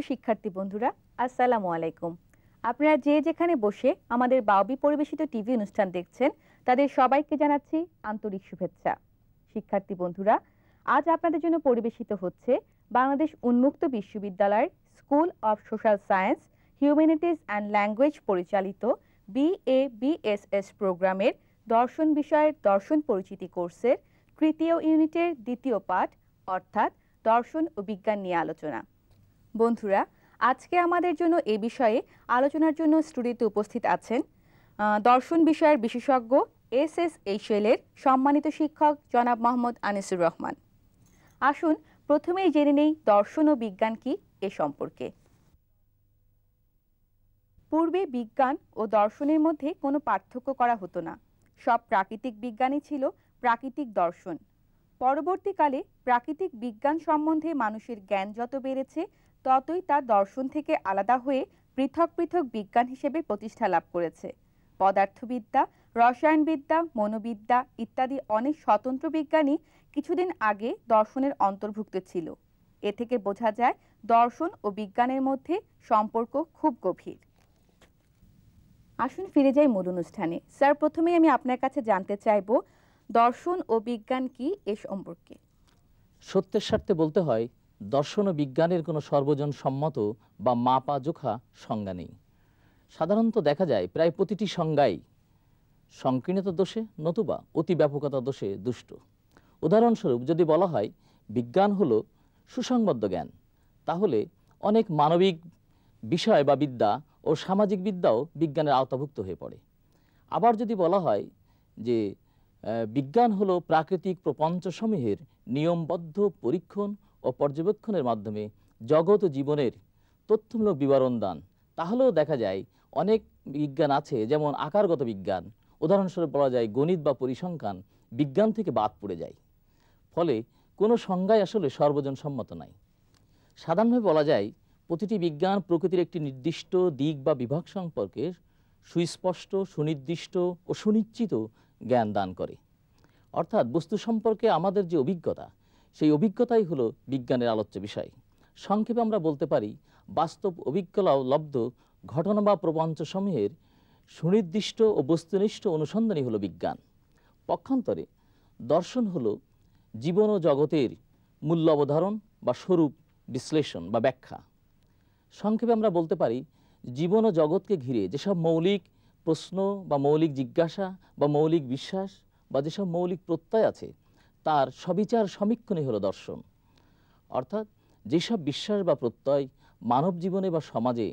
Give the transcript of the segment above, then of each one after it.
প্রিয় শিক্ষার্থী বন্ধুরা আসসালামু আলাইকুম আপনারা যে যেখানে বসে আমাদের বাউবি পরিবেশিত টিভি অনুষ্ঠান দেখছেন তাদের সবাইকে জানাচ্ছি আন্তরিক শুভেচ্ছা শিক্ষার্থী বন্ধুরা আজ আপনাদের জন্য পরিবেশিত হচ্ছে বাংলাদেশ উন্মুক্ত বিশ্ববিদ্যালয়ের school of social science humanities and language পরিচালিত বিএ বিএসএস প্রোগ্রামের দর্শন বিষয়ের দর্শন পরিচিতি কোর্সের তৃতীয় ইউনিটের দ্বিতীয় পাঠ অর্থাৎ দর্শন ও বিজ্ঞান নিয়ে আলোচনা বন্ধুরা আজকে আমাদের জন্য এ বিষয়ে আলোচনার জন্য স্টুডিওতে উপস্থিত আছেন দর্শন বিষয়ের বিশেষজ্ঞ এস এস এইচএলের সম্মানিত শিক্ষক জনাব মোহাম্মদ আনিসুর রহমান আসুন প্রথমেই জেনে নেই দর্শন ও বিজ্ঞান কি এ সম্পর্কে পূর্বে বিজ্ঞান ও দর্শনের মধ্যে কোনো পার্থক্য করা হতো না সব প্রাকৃতিক বিজ্ঞানই ছিল প্রাকৃতিক দর্শন পরবর্তীকালে প্রাকৃতিক বিজ্ঞান সম্বন্ধে মানুষের জ্ঞান যত বেড়েছে ততই তা দর্শন থেকে আলাদা হয়ে পৃথক পৃথক বিজ্ঞান হিসেবে প্রতিষ্ঠা লাভ করেছে পদার্থবিদ্যা রসায়নবিদ্যা মনোবিদ্যা ইত্যাদি অনেক স্বতন্ত্র বিজ্ঞানী কিছুদিন আগে দর্শনের অন্তর্ভুক্ত ছিল এ থেকে বোঝা যায় দর্শন ও বিজ্ঞানের মধ্যে সম্পর্ক খুব গভীর আসুন ফিরে যাই মূল অনুষ্ঠানে স্যার প্রথমেই আমি আপনার কাছে জানতে চাইব দর্শন ও বিজ্ঞান কি এ সম্পর্কে সত্যের স্বার্থে বলতে হয় দর্শন ও বিজ্ঞানের কোনো সর্বজন সম্মত বা মাপা জোখা সংজ্ঞা নেই সাধারণত দেখা যায় প্রায় প্রতিটি সংজ্ঞাই সংকীর্ণতা দোষে নতুবা অতি ব্যাপকতা দোষে দুষ্ট উদাহরণস্বরূপ যদি বলা হয় বিজ্ঞান হলো সুসংবদ্ধ জ্ঞান তাহলে অনেক মানবিক বিষয় বা বিদ্যা ও সামাজিক বিদ্যাও বিজ্ঞানের আওতাভুক্ত হয়ে পড়ে আবার যদি বলা হয় যে বিজ্ঞান হলো প্রাকৃতিক প্রপঞ্চসমূহের নিয়মবদ্ধ পরীক্ষণ ও পর্যবেক্ষণের মাধ্যমে জগৎ ও জীবনের তথ্যমূলক বিবরণ দান তাহলেও দেখা যায় অনেক বিজ্ঞান আছে যেমন আকারগত বিজ্ঞান উদাহরণস্বরূপ বলা যায় গণিত বা পরিসংখ্যান বিজ্ঞান থেকে বাদ পড়ে যায় ফলে কোনো সংজ্ঞায় আসলে সর্বজনসম্মত নাই সাধারণভাবে বলা যায় প্রতিটি বিজ্ঞান প্রকৃতির একটি নির্দিষ্ট দিক বা বিভাগ সম্পর্কে সুস্পষ্ট সুনির্দিষ্ট ও সুনিশ্চিত জ্ঞান দান করে অর্থাৎ বস্তু সম্পর্কে আমাদের যে অভিজ্ঞতা সেই অভিজ্ঞতাই হলো বিজ্ঞানের আলোচ্য বিষয় সংক্ষেপে আমরা বলতে পারি বাস্তব অভিজ্ঞলাও লব্ধ ঘটনা বা প্রপঞ্চসমূহের সুনির্দিষ্ট ও বস্তুনিষ্ঠ অনুসন্ধানই হলো বিজ্ঞান পক্ষান্তরে দর্শন হলো জীবন ও জগতের মূল্য অবধারণ বা স্বরূপ বিশ্লেষণ বা ব্যাখ্যা সংক্ষেপে আমরা বলতে পারি জীবন ও জগৎকে ঘিরে যেসব মৌলিক প্রশ্ন বা মৌলিক জিজ্ঞাসা বা মৌলিক বিশ্বাস বা যেসব মৌলিক প্রত্যয় আছে তার সবিচার সমীক্ষণই হলো দর্শন অর্থাৎ যেসব বিশ্বাস বা প্রত্যয় মানব জীবনে বা সমাজে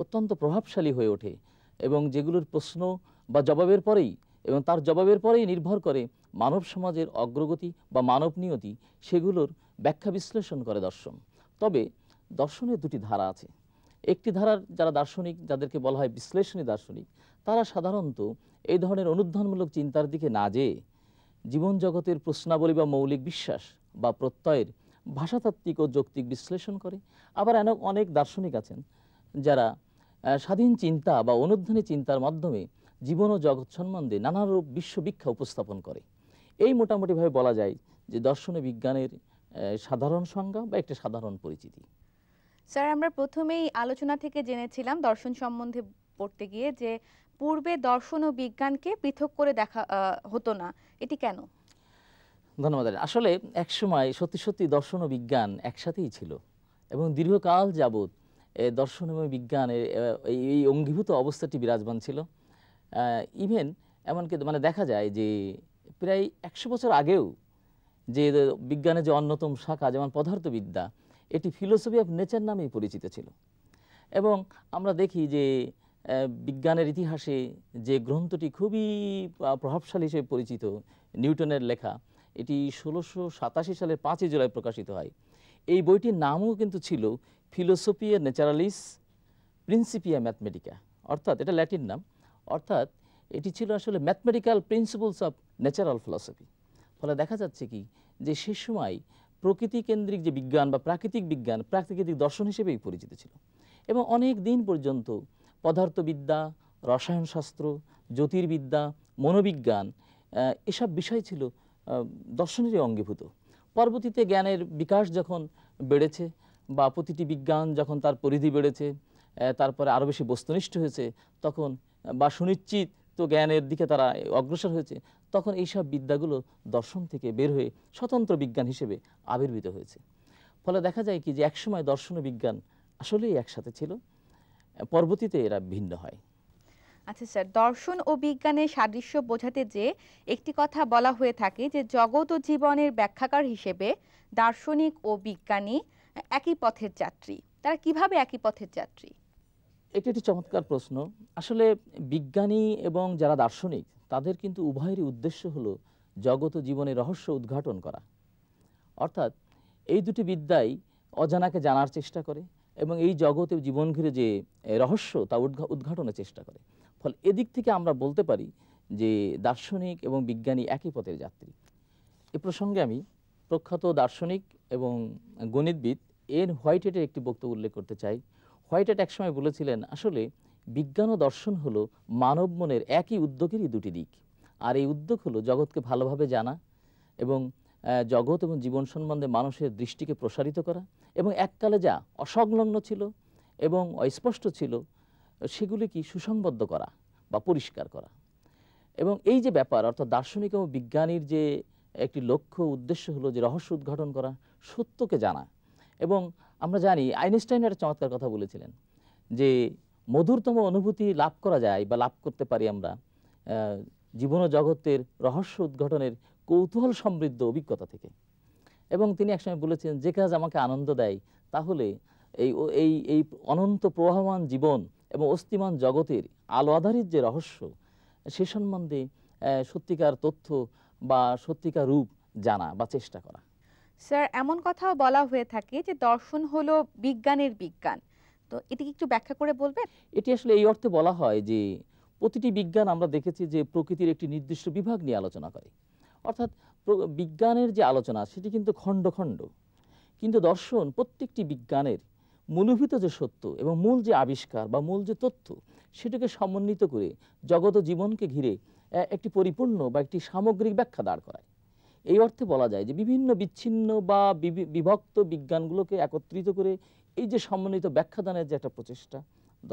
অত্যন্ত প্রভাবশালী হয়ে ওঠে এবং যেগুলোর প্রশ্ন বা জবাবের পরেই এবং তার জবাবের পরেই নির্ভর করে মানব সমাজের অগ্রগতি বা মানব নিয়তি সেগুলোর ব্যাখ্যা বিশ্লেষণ করে দর্শন তবে দর্শনের দুটি ধারা আছে একটি ধারার যারা দার্শনিক যাদেরকে বলা হয় বিশ্লেষণী দার্শনিক তারা সাধারণত এই ধরনের অনুধ্যানমূলক চিন্তার দিকে না যেয়ে জীবন জগতের প্রশ্নাবলী বা মৌলিক বিশ্বাস বা প্রত্যয়ের ভাষাতাত্ত্বিক ও যৌক্তিক বিশ্লেষণ করে আবার অনেক দার্শনিক আছেন যারা স্বাধীন চিন্তা বা অনুধ্বনী চিন্তার মাধ্যমে জীবন ও জগৎ সম্বন্ধে নানারূপ বিশ্ববিখ্যা উপস্থাপন করে এই মোটামুটিভাবে বলা যায় যে দর্শন বিজ্ঞানের সাধারণ সংজ্ঞা বা একটা সাধারণ পরিচিতি স্যার আমরা প্রথমেই আলোচনা থেকে জেনেছিলাম দর্শন সম্বন্ধে পড়তে গিয়ে যে পূর্বে দর্শন ও বিজ্ঞানকে পৃথক করে দেখা হতো না এটি কেন ধন্যবাদ আসলে একসময় সত্যি সত্যি দর্শন ও বিজ্ঞান একসাথেই ছিল এবং দীর্ঘকাল যাবৎ দর্শন এবং বিজ্ঞানের এই অঙ্গীভূত অবস্থাটি বিরাজমান ছিল ইভেন এমনকি মানে দেখা যায় যে প্রায় একশো বছর আগেও যে বিজ্ঞানের যে অন্যতম শাখা যেমন পদার্থবিদ্যা এটি ফিলোসফি অফ নেচার নামেই পরিচিত ছিল এবং আমরা দেখি যে বিজ্ঞানের ইতিহাসে যে গ্রন্থটি খুবই প্রভাবশালী হিসেবে পরিচিত নিউটনের লেখা এটি ষোলোশো সাতাশি সালের পাঁচই জুলাই প্রকাশিত হয় এই বইটির নামও কিন্তু ছিল ফিলোসফিয়া ন্যাচারালিস প্রিন্সিপিয়া ম্যাথমেটিকা অর্থাৎ এটা ল্যাটিন নাম অর্থাৎ এটি ছিল আসলে mathematical principles of natural philosophy ফলে দেখা যাচ্ছে কি যে সে সময় প্রকৃতি কেন্দ্রিক যে বিজ্ঞান বা প্রাকৃতিক বিজ্ঞান প্রাকৃতিক দর্শন হিসেবেই পরিচিত ছিল এবং অনেক দিন পর্যন্ত পদার্থবিদ্যা রসায়নশাস্ত্র জ্যোতির্বিদ্যা মনোবিজ্ঞান এসব বিষয় ছিল দর্শনেরই অঙ্গীভূত পরবর্তীতে জ্ঞানের বিকাশ যখন বেড়েছে বা প্রতিটি বিজ্ঞান যখন তার পরিধি বেড়েছে তারপরে আরও বেশি বস্তুনিষ্ঠ হয়েছে তখন বা সুনিশ্চিত তো জ্ঞানের দিকে তারা অগ্রসর হয়েছে তখন এইসব বিদ্যাগুলো দর্শন থেকে বের হয়ে স্বতন্ত্র বিজ্ঞান হিসেবে আবির্ভূত হয়েছে ফলে দেখা যায় কি যে একসময় দর্শন বিজ্ঞান আসলেই একসাথে ছিল পরবর্তীতে এরা ভিন্ন হয় আচ্ছা স্যার দর্শন ও বিজ্ঞানের সাদৃশ্য বোঝাতে যে একটি কথা বলা হয়ে থাকে যে জগৎ ও জীবনের ব্যাখ্যাকার হিসেবে দার্শনিক ও বিজ্ঞানী একই পথের যাত্রী তারা কিভাবে একই পথের যাত্রী এটি একটি চমৎকার প্রশ্ন আসলে বিজ্ঞানী এবং যারা দার্শনিক তাদের কিন্তু উভয়েরই উদ্দেশ্য হলো জগৎ ও জীবনের রহস্য উদ্ঘাটন করা অর্থাৎ এই দুটি বিদ্যাই অজানাকে জানার চেষ্টা করে এবং এই জগতে জীবন ঘিরে যে রহস্য তা উদ্ঘাটনের চেষ্টা করে ফলে এদিক থেকে আমরা বলতে পারি যে দার্শনিক এবং বিজ্ঞানী একই পথের যাত্রী এ প্রসঙ্গে আমি প্রখ্যাত দার্শনিক এবং গণিতবিদ এন হোয়াইটেটের একটি বক্তব্য উল্লেখ করতে চাই হোয়াইটেট একসময় বলেছিলেন আসলে বিজ্ঞান ও দর্শন হলো মানব মনের একই উদ্যোগেরই দুটি দিক আর এই উদ্যোগ হলো জগৎকে ভালোভাবে জানা এবং জগৎ এবং জীবন সম্বন্ধে মানুষের দৃষ্টিকে প্রসারিত করা এবং এককালে যা অসংলগ্ন ছিল এবং অস্পষ্ট ছিল সেগুলিকে সুসংবদ্ধ করা বা পরিষ্কার করা এবং এই যে ব্যাপার অর্থাৎ দার্শনিক এবং বিজ্ঞানীর যে একটি লক্ষ্য উদ্দেশ্য হলো যে রহস্য উদ্ঘাটন করা সত্যকে জানা এবং আমরা জানি আইনস্টাইন একটা চমৎকার কথা বলেছিলেন যে মধুরতম অনুভূতি লাভ করা যায় বা লাভ করতে পারি আমরা জীবন জগতের রহস্য উদ্ঘাটনের কৌতূহল সমৃদ্ধ অভিজ্ঞতা থেকে এবং তিনি একসময় বলেছেন যে কাজ আমাকে আনন্দ দেয় তাহলে এই এই এই অনন্ত প্রবাহমান জীবন এবং অস্তিমান জগতের আলো আধারিত যে রহস্য সে সম্বন্ধে সত্যিকার তথ্য বা সত্যিকার রূপ জানা বা চেষ্টা করা স্যার এমন কথাও বলা হয়ে থাকে যে দর্শন হলো বিজ্ঞানের বিজ্ঞান তো এটি একটু ব্যাখ্যা করে বলবেন এটি আসলে এই অর্থে বলা হয় যে প্রতিটি বিজ্ঞান আমরা দেখেছি যে প্রকৃতির একটি নির্দিষ্ট বিভাগ নিয়ে আলোচনা করে অর্থাৎ বিজ্ঞানের যে আলোচনা সেটি কিন্তু খণ্ড খণ্ড কিন্তু দর্শন প্রত্যেকটি বিজ্ঞানের মূলভূত যে সত্য এবং মূল যে আবিষ্কার বা মূল যে তথ্য সেটাকে সমন্বিত করে জগৎ জীবনকে ঘিরে একটি পরিপূর্ণ বা একটি সামগ্রিক ব্যাখ্যা দাঁড় করায় এই অর্থে বলা যায় যে বিভিন্ন বিচ্ছিন্ন বা বিভক্ত বিজ্ঞানগুলোকে একত্রিত করে এই যে সমন্বিত ব্যাখ্যাদানের যে একটা প্রচেষ্টা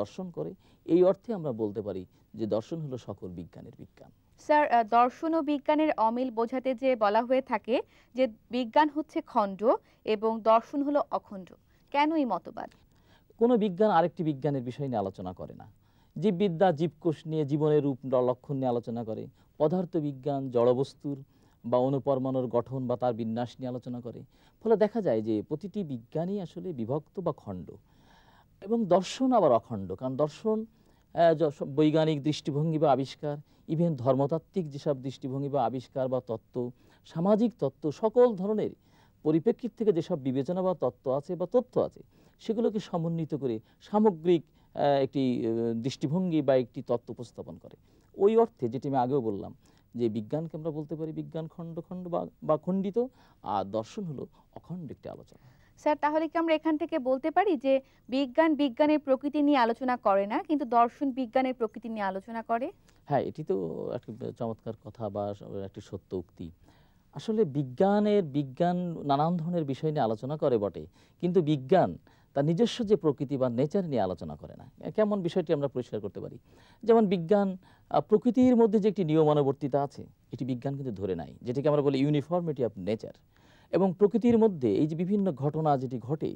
দর্শন করে এই অর্থে আমরা বলতে পারি যে দর্শন হলো সকল বিজ্ঞানের বিজ্ঞান স্যার দর্শন ও বিজ্ঞানের অমিল বোঝাতে যে বলা হয়ে থাকে যে বিজ্ঞান হচ্ছে খণ্ড এবং দর্শন হলো অখণ্ড কেন এই মতবাদ কোনো বিজ্ঞান আরেকটি বিজ্ঞানের বিষয় নিয়ে আলোচনা করে না জীববিদ্যা জীবকোষ নিয়ে জীবনের রূপ লক্ষণ নিয়ে আলোচনা করে পদার্থ বিজ্ঞান জড়বস্তুর বা অনুপরমাণুর গঠন বা তার বিন্যাস নিয়ে আলোচনা করে ফলে দেখা যায় যে প্রতিটি বিজ্ঞানই আসলে বিভক্ত বা খণ্ড এবং দর্শন আবার অখণ্ড কারণ দর্শন বৈজ্ঞানিক দৃষ্টিভঙ্গি বা আবিষ্কার ইভেন ধর্মতাত্ত্বিক যেসব দৃষ্টিভঙ্গি বা আবিষ্কার বা তত্ত্ব সামাজিক তত্ত্ব সকল ধরনের পরিপ্রেক্ষিত থেকে যেসব বিবেচনা বা তত্ত্ব আছে বা তথ্য আছে সেগুলোকে সমন্বিত করে সামগ্রিক একটি দৃষ্টিভঙ্গি বা একটি তত্ত্ব উপস্থাপন করে ওই অর্থে যেটি আমি আগেও বললাম যে বিজ্ঞানকে আমরা বলতে পারি বিজ্ঞান খণ্ড খণ্ড বা খণ্ডিত আর দর্শন হলো অখণ্ড একটি আলোচনা স্যার তাহলে কি আমরা এখান থেকে বলতে পারি যে বিজ্ঞান বিজ্ঞানের প্রকৃতি নিয়ে আলোচনা করে না কিন্তু দর্শন বিজ্ঞানের প্রকৃতি নিয়ে আলোচনা করে হ্যাঁ এটি তো একটি চমৎকার কথা বা একটি সত্য উক্তি আসলে বিজ্ঞানের বিজ্ঞান নানান ধরনের বিষয় নিয়ে আলোচনা করে বটে কিন্তু বিজ্ঞান তার নিজস্ব যে প্রকৃতি বা নেচার নিয়ে আলোচনা করে না কেমন বিষয়টি আমরা পরিষ্কার করতে পারি যেমন বিজ্ঞান প্রকৃতির মধ্যে যে একটি নিয়মানুবর্তিতা আছে এটি বিজ্ঞান কিন্তু ধরে নাই যেটিকে আমরা বলি ইউনিফর্মিটি অফ নেচার এবং প্রকৃতির মধ্যে এই যে বিভিন্ন ঘটনা যেটি ঘটে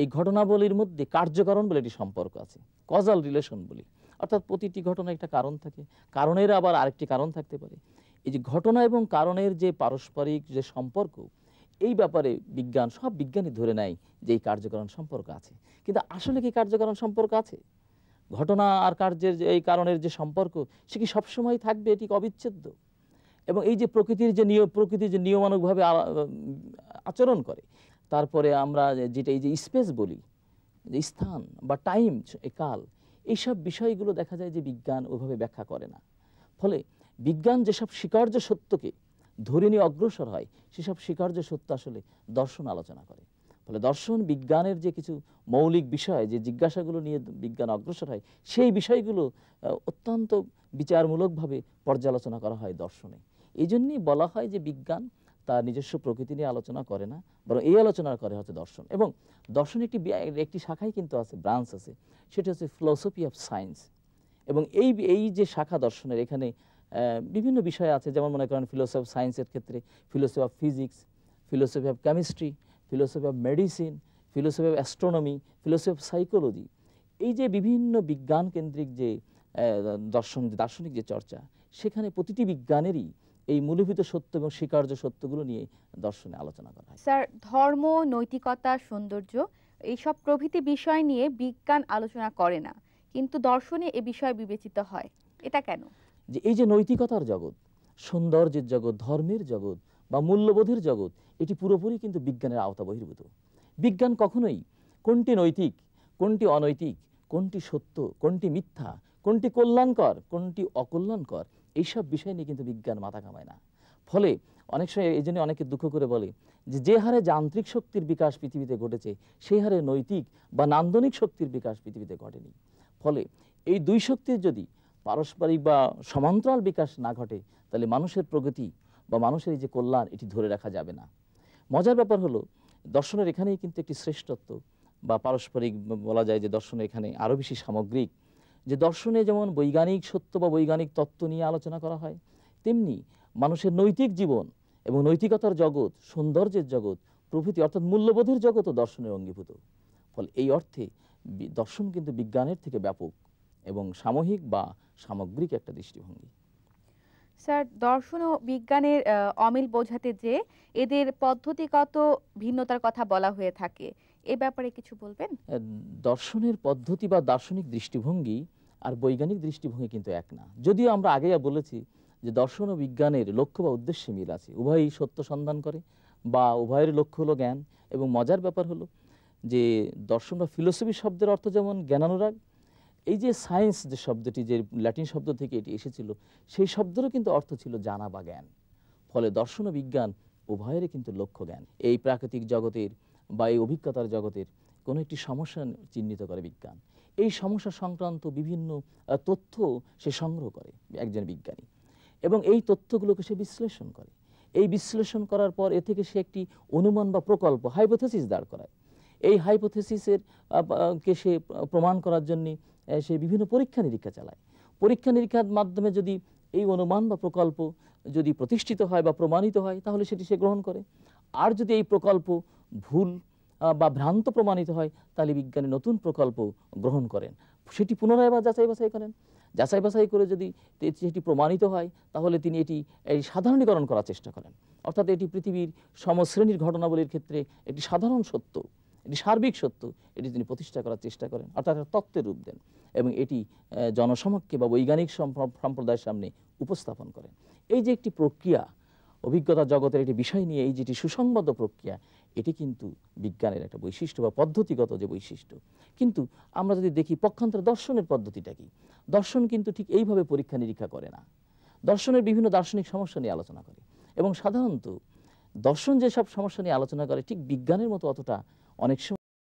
এই ঘটনাবলীর মধ্যে কার্যকারণ বলে একটি সম্পর্ক আছে কজাল রিলেশন বলি অর্থাৎ প্রতিটি ঘটনা একটা কারণ থাকে কারণের আবার আরেকটি কারণ থাকতে পারে এই যে ঘটনা এবং কারণের যে পারস্পরিক যে সম্পর্ক এই ব্যাপারে বিজ্ঞান সব বিজ্ঞানী ধরে নেয় যে এই কার্যকরণ সম্পর্ক আছে কিন্তু আসলে কি কার্যকরণ সম্পর্ক আছে ঘটনা আর কার্যের এই কারণের যে সম্পর্ক সে কি সবসময় থাকবে এটি অবিচ্ছেদ্য এবং এই যে প্রকৃতির যে নিয়ম প্রকৃতি যে নিয়মানুকভাবে আচরণ করে তারপরে আমরা যেটা এই যে স্পেস বলি যে স্থান বা টাইম কাল এইসব বিষয়গুলো দেখা যায় যে বিজ্ঞান ওইভাবে ব্যাখ্যা করে না ফলে বিজ্ঞান যেসব স্বীকার্য সত্যকে ধরে নিয়ে অগ্রসর হয় সেসব স্বীকার্য সত্য আসলে দর্শন আলোচনা করে ফলে দর্শন বিজ্ঞানের যে কিছু মৌলিক বিষয় যে জিজ্ঞাসাগুলো নিয়ে বিজ্ঞান অগ্রসর হয় সেই বিষয়গুলো অত্যন্ত বিচারমূলকভাবে পর্যালোচনা করা হয় দর্শনে এই বলা হয় যে বিজ্ঞান তার নিজস্ব প্রকৃতি নিয়ে আলোচনা করে না বরং এই আলোচনা করে হচ্ছে দর্শন এবং দর্শন একটি একটি শাখাই কিন্তু আছে ব্রাঞ্চ আছে সেটা হচ্ছে ফিলোসফি অফ সায়েন্স এবং এই এই যে শাখা দর্শনের এখানে বিভিন্ন বিষয় আছে যেমন মনে করেন ফিলোসফি অফ সায়েন্সের ক্ষেত্রে philosophy of physics philosophy of chemistry philosophy of medicine philosophy of astronomy philosophy of psychology এই যে বিভিন্ন বিজ্ঞান কেন্দ্রিক যে দর্শন দার্শনিক যে চর্চা সেখানে প্রতিটি বিজ্ঞানেরই এই মূলভূত সত্য এবং স্বীকার্য সত্যগুলো নিয়ে দর্শনে আলোচনা করা হয় স্যার ধর্ম নৈতিকতা সৌন্দর্য এইসব প্রভৃতি বিষয় নিয়ে বিজ্ঞান আলোচনা করে না কিন্তু দর্শনে এ বিষয় বিবেচিত হয় এটা কেন যে এই যে নৈতিকতার জগৎ সৌন্দর্যের জগৎ ধর্মের জগৎ বা মূল্যবোধের জগৎ এটি পুরোপুরি কিন্তু বিজ্ঞানের আওতা বহির্ভূত বিজ্ঞান কখনোই কোনটি নৈতিক কোনটি অনৈতিক কোনটি সত্য কোনটি মিথ্যা কোনটি কল্যাণকর কোনটি অকল্যাণকর এইসব বিষয় নিয়ে কিন্তু বিজ্ঞান মাথা কামায় না ফলে অনেক সময় এই জন্য অনেকে দুঃখ করে বলে যে যে হারে যান্ত্রিক শক্তির বিকাশ পৃথিবীতে ঘটেছে সেই হারে নৈতিক বা নান্দনিক শক্তির বিকাশ পৃথিবীতে ঘটেনি ফলে এই দুই শক্তির যদি পারস্পরিক বা সমান্তরাল বিকাশ না ঘটে তাহলে মানুষের প্রগতি বা মানুষের এই যে কল্যাণ এটি ধরে রাখা যাবে না মজার ব্যাপার হলো দর্শনের এখানেই কিন্তু একটি শ্রেষ্ঠত্ব বা পারস্পরিক বলা যায় যে দর্শনের এখানে আরও বেশি সামগ্রিক যে দর্শনে যেমন বৈজ্ঞানিক সত্য বা বৈজ্ঞানিক তত্ত্ব নিয়ে আলোচনা করা হয় তেমনি মানুষের নৈতিক জীবন এবং নৈতিকতার জগৎ সৌন্দর্যের জগৎ প্রভৃতি অর্থাৎ মূল্যবোধের জগৎও দর্শনের অঙ্গীভূত ফলে এই অর্থে দর্শন কিন্তু বিজ্ঞানের থেকে ব্যাপক এবং সাময়িক বা সামগ্রিক একটা দৃষ্টিভঙ্গি স্যার দর্শন ও বিজ্ঞানের অমিল বোঝাতে যে এদের পদ্ধতিগত ভিন্নতার কথা বলা হয়ে থাকে এ ব্যাপারে কিছু বলবেন দর্শনের পদ্ধতি বা দার্শনিক দৃষ্টিভঙ্গি আর বৈজ্ঞানিক দৃষ্টিভঙ্গি কিন্তু এক না যদিও আমরা আগে বলেছি যে দর্শন ও বিজ্ঞানের লক্ষ্য বা উদ্দেশ্যে মিল আছে উভয়ই সত্য সন্ধান করে বা উভয়ের লক্ষ্য হলো জ্ঞান এবং মজার ব্যাপার হলো যে দর্শন বা ফিলোসফি শব্দের অর্থ যেমন জ্ঞানানুরাগ এই যে সায়েন্স যে শব্দটি যে ল্যাটিন শব্দ থেকে এটি এসেছিল সেই শব্দেরও কিন্তু অর্থ ছিল জানা বা জ্ঞান ফলে দর্শন ও বিজ্ঞান উভয়েরই কিন্তু লক্ষ্য জ্ঞান এই প্রাকৃতিক জগতের বা এই অভিজ্ঞতার জগতের কোনো একটি সমস্যা চিহ্নিত করে বিজ্ঞান এই সমস্যা সংক্রান্ত বিভিন্ন তথ্য সে সংগ্রহ করে একজন বিজ্ঞানী এবং এই তথ্যগুলোকে সে বিশ্লেষণ করে এই বিশ্লেষণ করার পর এ থেকে সে একটি অনুমান বা প্রকল্প হাইপোথেসিস দাঁড় করায় এই হাইপোথেসিসের কে সে প্রমাণ করার জন্যে সে বিভিন্ন পরীক্ষা নিরীক্ষা চালায় পরীক্ষা নিরীক্ষার মাধ্যমে যদি এই অনুমান বা প্রকল্প যদি প্রতিষ্ঠিত হয় বা প্রমাণিত হয় তাহলে সেটি সে গ্রহণ করে আর যদি এই প্রকল্প ভুল বা ভ্রান্ত প্রমাণিত হয় তাহলে বিজ্ঞানী নতুন প্রকল্প গ্রহণ করেন সেটি পুনরায় বা যাচাই বাছাই করেন যাচাই বাছাই করে যদি সেটি প্রমাণিত হয় তাহলে তিনি এটি এই সাধারণীকরণ করার চেষ্টা করেন অর্থাৎ এটি পৃথিবীর সমশ্রেণীর ঘটনাবলীর ক্ষেত্রে একটি সাধারণ সত্য এটি সার্বিক সত্য এটি তিনি প্রতিষ্ঠা করার চেষ্টা করেন অর্থাৎ তত্ত্বের রূপ দেন এবং এটি জনসমক্ষে বা বৈজ্ঞানিক সম্প্রদায়ের সামনে উপস্থাপন করেন এই যে একটি প্রক্রিয়া অভিজ্ঞতা জগতের একটি বিষয় নিয়ে এই যেটি সুসংবদ্ধ প্রক্রিয়া এটি কিন্তু বিজ্ঞানের একটা বৈশিষ্ট্য বা পদ্ধতিগত যে বৈশিষ্ট্য কিন্তু আমরা যদি দেখি পক্ষান্তর দর্শনের পদ্ধতিটা কি দর্শন কিন্তু ঠিক এইভাবে পরীক্ষা নিরীক্ষা করে না দর্শনের বিভিন্ন দার্শনিক সমস্যা নিয়ে আলোচনা করে এবং সাধারণত দর্শন যেসব সমস্যা নিয়ে আলোচনা করে ঠিক বিজ্ঞানের মতো অতটা অনেক সময়